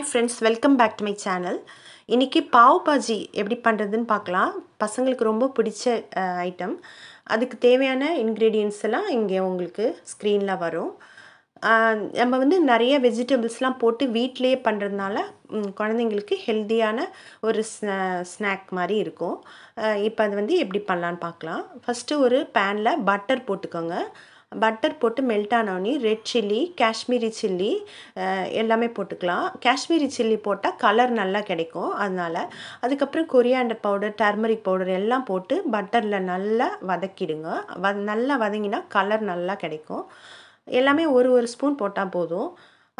hi friends welcome back to my channel இன்றைக்கி பாவ் பாஜி எப்படி பண்ணுறதுன்னு பார்க்கலாம் பசங்களுக்கு ரொம்ப பிடிச்ச ஐட்டம் அதுக்கு தேவையான இன்க்ரீடியன்ஸ் எல்லாம் இங்கே உங்களுக்கு ஸ்க்ரீனில் வரும் நம்ம வந்து நிறைய வெஜிடபிள்ஸ்லாம் போட்டு வீட்டிலையே பண்ணுறதுனால குழந்தைங்களுக்கு ஹெல்த்தியான ஒரு ஸ்நாக் மாதிரி இருக்கும் இப்போ அது வந்து எப்படி பண்ணலான்னு பார்க்கலாம் ஃபஸ்ட்டு ஒரு பேனில் பட்டர் போட்டுக்கோங்க பட்டர் போட்டு மெல்ட் ஆனோடனே ரெட் சில்லி காஷ்மீரி சில்லி எல்லாமே போட்டுக்கலாம் காஷ்மீரி சில்லி போட்டால் கலர் நல்லா கிடைக்கும் அதனால் அதுக்கப்புறம் கொரியாண்டர் பவுடர் டர்மரிக் பவுடர் எல்லாம் போட்டு பட்டரில் நல்லா வதக்கிடுங்க வ நல்லா வதங்கினா கலர் நல்லா கிடைக்கும் எல்லாமே ஒரு ஒரு ஸ்பூன் போட்டால் போதும்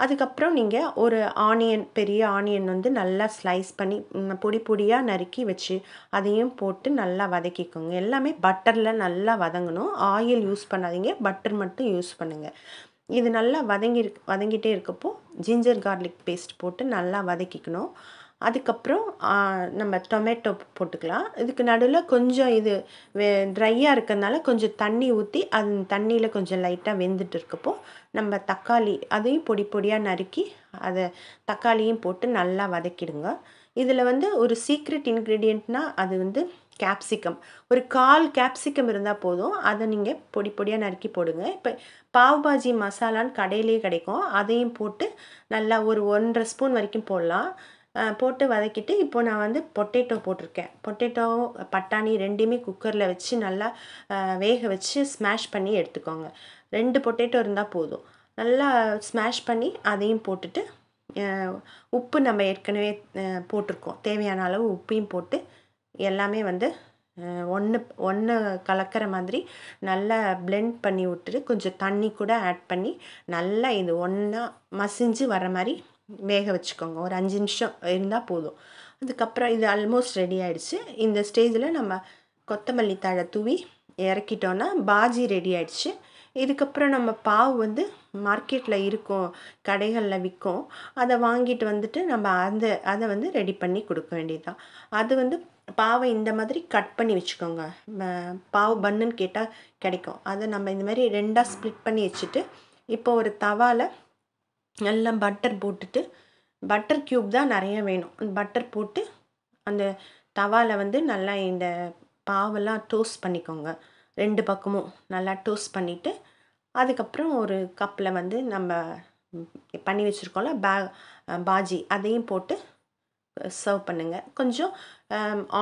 அதுக்கப்புறம் நீங்கள் ஒரு ஆனியன் பெரிய ஆனியன் வந்து நல்லா ஸ்லைஸ் பண்ணி பொடி பொடியாக நறுக்கி வச்சு அதையும் போட்டு நல்லா வதக்கிக்கோங்க எல்லாமே பட்டரில் நல்லா வதங்கணும் ஆயில் யூஸ் பண்ணாதீங்க பட்டர் மட்டும் யூஸ் பண்ணுங்கள் இது நல்லா வதங்கி வதங்கிட்டே இருக்கப்போ ஜிஞ்சர் கார்லிக் பேஸ்ட் போட்டு நல்லா வதக்கிக்கணும் அதுக்கப்புறம் நம்ம டொமேட்டோ போட்டுக்கலாம் இதுக்கு நடுவில் கொஞ்சம் இது வே ட்ரையாக இருக்கிறதுனால கொஞ்சம் தண்ணி ஊற்றி அது தண்ணியில் கொஞ்சம் லைட்டாக வெந்துட்டு இருக்கப்போ நம்ம தக்காளி அதையும் பொடி பொடியாக நறுக்கி அதை தக்காளியும் போட்டு நல்லா வதக்கிடுங்க இதில் வந்து ஒரு சீக்ரெட் இன்க்ரீடியண்ட்னால் அது வந்து கேப்சிகம் ஒரு கால் கேப்சிகம் இருந்தால் போதும் அதை நீங்கள் பொடி பொடியாக நறுக்கி போடுங்க இப்போ பாவ் பாஜி மசாலான்னு கடையிலேயே கிடைக்கும் அதையும் போட்டு நல்லா ஒரு ஒன்றரை ஸ்பூன் வரைக்கும் போடலாம் போட்டு வதக்கிட்டு இப்போது நான் வந்து பொட்டேட்டோ போட்டிருக்கேன் பொட்டேட்டோ பட்டாணி ரெண்டையுமே குக்கரில் வச்சு நல்லா வேக வச்சு ஸ்மாஷ் பண்ணி எடுத்துக்கோங்க ரெண்டு பொட்டேட்டோ இருந்தால் போதும் நல்லா ஸ்மாஷ் பண்ணி அதையும் போட்டுட்டு உப்பு நம்ம ஏற்கனவே போட்டிருக்கோம் தேவையான அளவு உப்பையும் போட்டு எல்லாமே வந்து ஒன்று ஒன்று கலக்கிற மாதிரி நல்லா பிளெண்ட் பண்ணி விட்டுட்டு கொஞ்சம் தண்ணி கூட ஆட் பண்ணி நல்லா இது ஒன்றா மசிஞ்சு வர மாதிரி வேக வச்சுக்கோங்க ஒரு அஞ்சு நிமிஷம் இருந்தால் போதும் அதுக்கப்புறம் இது ஆல்மோஸ்ட் ரெடி ஆகிடுச்சு இந்த ஸ்டேஜில் நம்ம கொத்தமல்லி தழை தூவி இறக்கிட்டோன்னா பாஜி ரெடி ஆகிடுச்சு இதுக்கப்புறம் நம்ம பாவு வந்து மார்க்கெட்டில் இருக்கும் கடைகளில் விற்கும் அதை வாங்கிட்டு வந்துட்டு நம்ம அந்த அதை வந்து ரெடி பண்ணி கொடுக்க வேண்டியது அது வந்து பாவை இந்த மாதிரி கட் பண்ணி வச்சுக்கோங்க பாவு பன்னுன்னு கேட்டால் கிடைக்கும் அதை நம்ம இந்த மாதிரி ரெண்டாக ஸ்ப்ளிட் பண்ணி வச்சுட்டு இப்போ ஒரு தவாவில் நல்லா பட்டர் போட்டுட்டு பட்டர் க்யூப் தான் நிறைய வேணும் பட்டர் போட்டு அந்த தவாவில் வந்து நல்லா இந்த பாவெல்லாம் டோஸ்ட் பண்ணிக்கோங்க ரெண்டு பக்கமும் நல்லா டோஸ்ட் பண்ணிவிட்டு அதுக்கப்புறம் ஒரு கப்பில் வந்து நம்ம பண்ணி வச்சுருக்கோம்ல பே பாஜி அதையும் போட்டு சர்வ் பண்ணுங்கள் கொஞ்சம்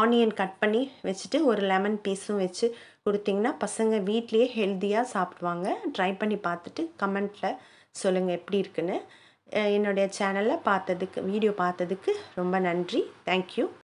ஆனியன் கட் பண்ணி வச்சுட்டு ஒரு லெமன் பீஸும் வச்சு கொடுத்திங்கன்னா பசங்க வீட்லேயே ஹெல்த்தியாக சாப்பிடுவாங்க ட்ரை பண்ணி பார்த்துட்டு கமெண்ட்டில் சொல்லுங்கள் எப்படி இருக்குன்னு என்னுடைய சேனலை பார்த்ததுக்கு வீடியோ பார்த்ததுக்கு ரொம்ப நன்றி தேங்க்யூ